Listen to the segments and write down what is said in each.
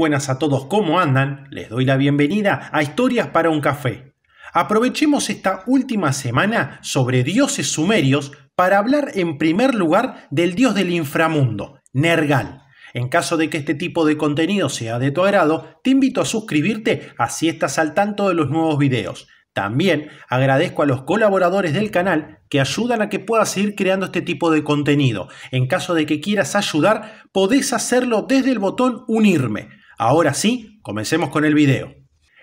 buenas a todos, ¿cómo andan? Les doy la bienvenida a Historias para un Café. Aprovechemos esta última semana sobre dioses sumerios para hablar en primer lugar del dios del inframundo, Nergal. En caso de que este tipo de contenido sea de tu agrado, te invito a suscribirte así estás al tanto de los nuevos videos. También agradezco a los colaboradores del canal que ayudan a que puedas seguir creando este tipo de contenido. En caso de que quieras ayudar, podés hacerlo desde el botón unirme. Ahora sí, comencemos con el video.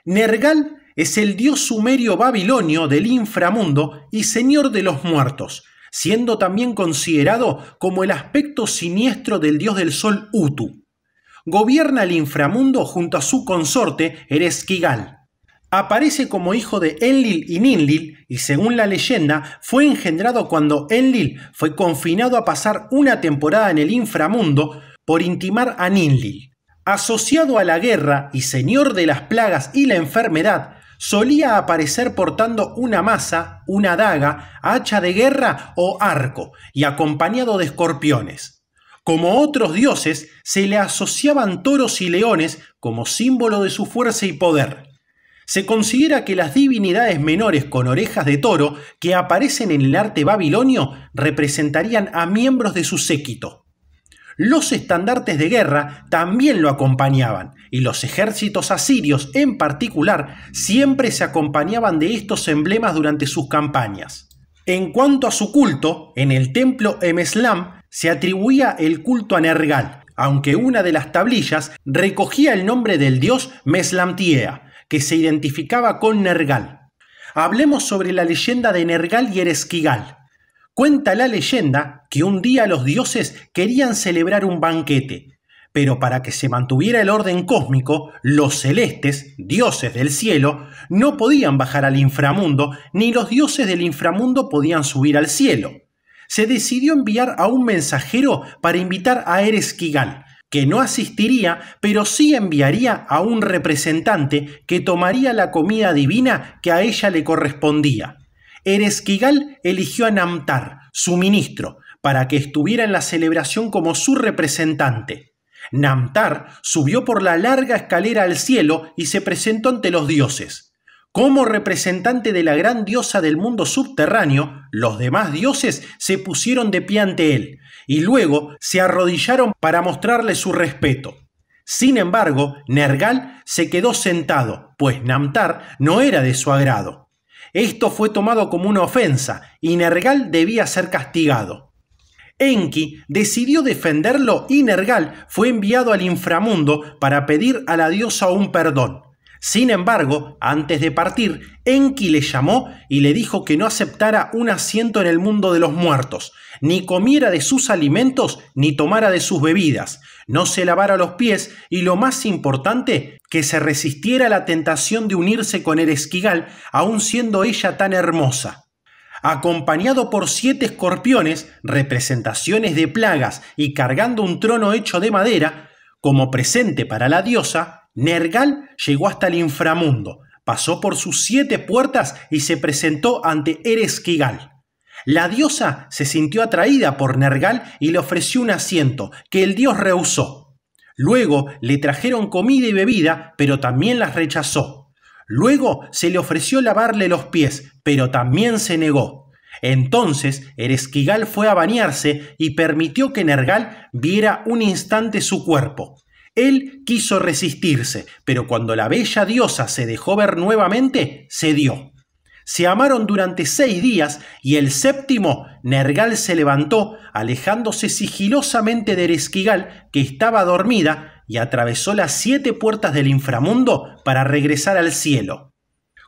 Nergal es el dios sumerio babilonio del inframundo y señor de los muertos, siendo también considerado como el aspecto siniestro del dios del sol Utu. Gobierna el inframundo junto a su consorte Ereskigal. Aparece como hijo de Enlil y Ninlil y según la leyenda fue engendrado cuando Enlil fue confinado a pasar una temporada en el inframundo por intimar a Ninlil. Asociado a la guerra y señor de las plagas y la enfermedad, solía aparecer portando una maza, una daga, hacha de guerra o arco, y acompañado de escorpiones. Como otros dioses, se le asociaban toros y leones como símbolo de su fuerza y poder. Se considera que las divinidades menores con orejas de toro que aparecen en el arte babilonio representarían a miembros de su séquito. Los estandartes de guerra también lo acompañaban, y los ejércitos asirios en particular siempre se acompañaban de estos emblemas durante sus campañas. En cuanto a su culto, en el templo Emeslam se atribuía el culto a Nergal, aunque una de las tablillas recogía el nombre del dios Meslamtiea, que se identificaba con Nergal. Hablemos sobre la leyenda de Nergal y Ereskigal. Cuenta la leyenda que un día los dioses querían celebrar un banquete, pero para que se mantuviera el orden cósmico, los celestes, dioses del cielo, no podían bajar al inframundo, ni los dioses del inframundo podían subir al cielo. Se decidió enviar a un mensajero para invitar a Ereskigal, que no asistiría, pero sí enviaría a un representante que tomaría la comida divina que a ella le correspondía. Erezquigal eligió a Namtar, su ministro, para que estuviera en la celebración como su representante. Namtar subió por la larga escalera al cielo y se presentó ante los dioses. Como representante de la gran diosa del mundo subterráneo, los demás dioses se pusieron de pie ante él y luego se arrodillaron para mostrarle su respeto. Sin embargo, Nergal se quedó sentado, pues Namtar no era de su agrado. Esto fue tomado como una ofensa y Nergal debía ser castigado. Enki decidió defenderlo y Nergal fue enviado al inframundo para pedir a la diosa un perdón. Sin embargo, antes de partir, Enki le llamó y le dijo que no aceptara un asiento en el mundo de los muertos, ni comiera de sus alimentos, ni tomara de sus bebidas, no se lavara los pies y lo más importante, que se resistiera a la tentación de unirse con el esquigal, aun siendo ella tan hermosa. Acompañado por siete escorpiones, representaciones de plagas, y cargando un trono hecho de madera, como presente para la diosa, Nergal llegó hasta el inframundo, pasó por sus siete puertas y se presentó ante Eresquigal. La diosa se sintió atraída por Nergal y le ofreció un asiento, que el dios rehusó. Luego le trajeron comida y bebida, pero también las rechazó. Luego se le ofreció lavarle los pies, pero también se negó. Entonces Eresquigal fue a bañarse y permitió que Nergal viera un instante su cuerpo. Él quiso resistirse, pero cuando la bella diosa se dejó ver nuevamente, cedió. Se amaron durante seis días y el séptimo, Nergal se levantó, alejándose sigilosamente de Eresquigal, que estaba dormida, y atravesó las siete puertas del inframundo para regresar al cielo.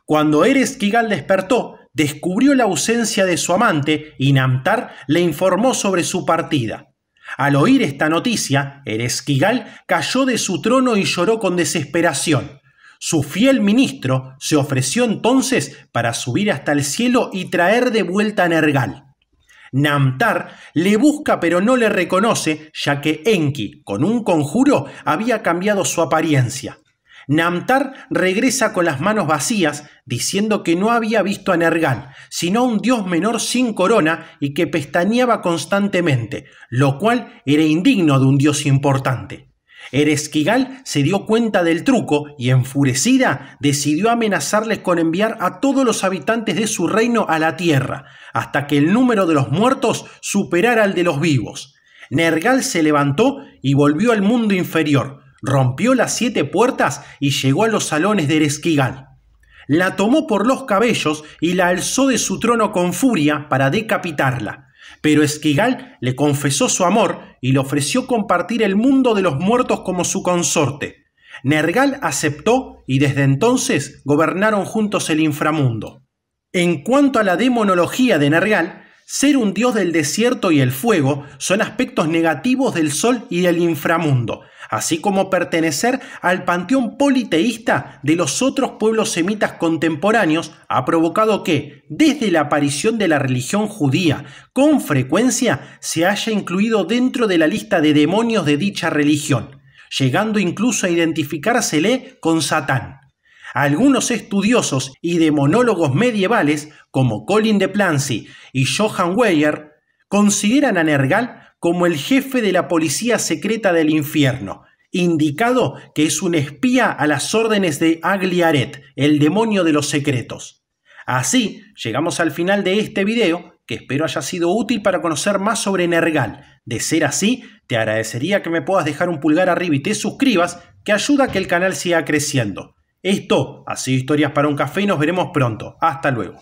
Cuando Eresquigal despertó, descubrió la ausencia de su amante y Namtar le informó sobre su partida. Al oír esta noticia, Eresquigal cayó de su trono y lloró con desesperación. Su fiel ministro se ofreció entonces para subir hasta el cielo y traer de vuelta a Nergal. Namtar le busca pero no le reconoce, ya que Enki, con un conjuro, había cambiado su apariencia. Namtar regresa con las manos vacías, diciendo que no había visto a Nergal, sino un dios menor sin corona y que pestañeaba constantemente, lo cual era indigno de un dios importante. Eresquigal se dio cuenta del truco y enfurecida decidió amenazarles con enviar a todos los habitantes de su reino a la tierra, hasta que el número de los muertos superara al de los vivos. Nergal se levantó y volvió al mundo inferior, rompió las siete puertas y llegó a los salones de Eresquigal. La tomó por los cabellos y la alzó de su trono con furia para decapitarla. Pero Esquigal le confesó su amor y le ofreció compartir el mundo de los muertos como su consorte. Nergal aceptó y desde entonces gobernaron juntos el inframundo. En cuanto a la demonología de Nergal, ser un dios del desierto y el fuego son aspectos negativos del sol y del inframundo, así como pertenecer al panteón politeísta de los otros pueblos semitas contemporáneos ha provocado que, desde la aparición de la religión judía, con frecuencia se haya incluido dentro de la lista de demonios de dicha religión, llegando incluso a identificársele con Satán. Algunos estudiosos y demonólogos medievales, como Colin de Plancy y Johann Weyer, consideran a Nergal como el jefe de la policía secreta del infierno, indicado que es un espía a las órdenes de Agliaret, el demonio de los secretos. Así, llegamos al final de este video, que espero haya sido útil para conocer más sobre Nergal. De ser así, te agradecería que me puedas dejar un pulgar arriba y te suscribas, que ayuda a que el canal siga creciendo. Esto ha sido Historias para un Café y nos veremos pronto. Hasta luego.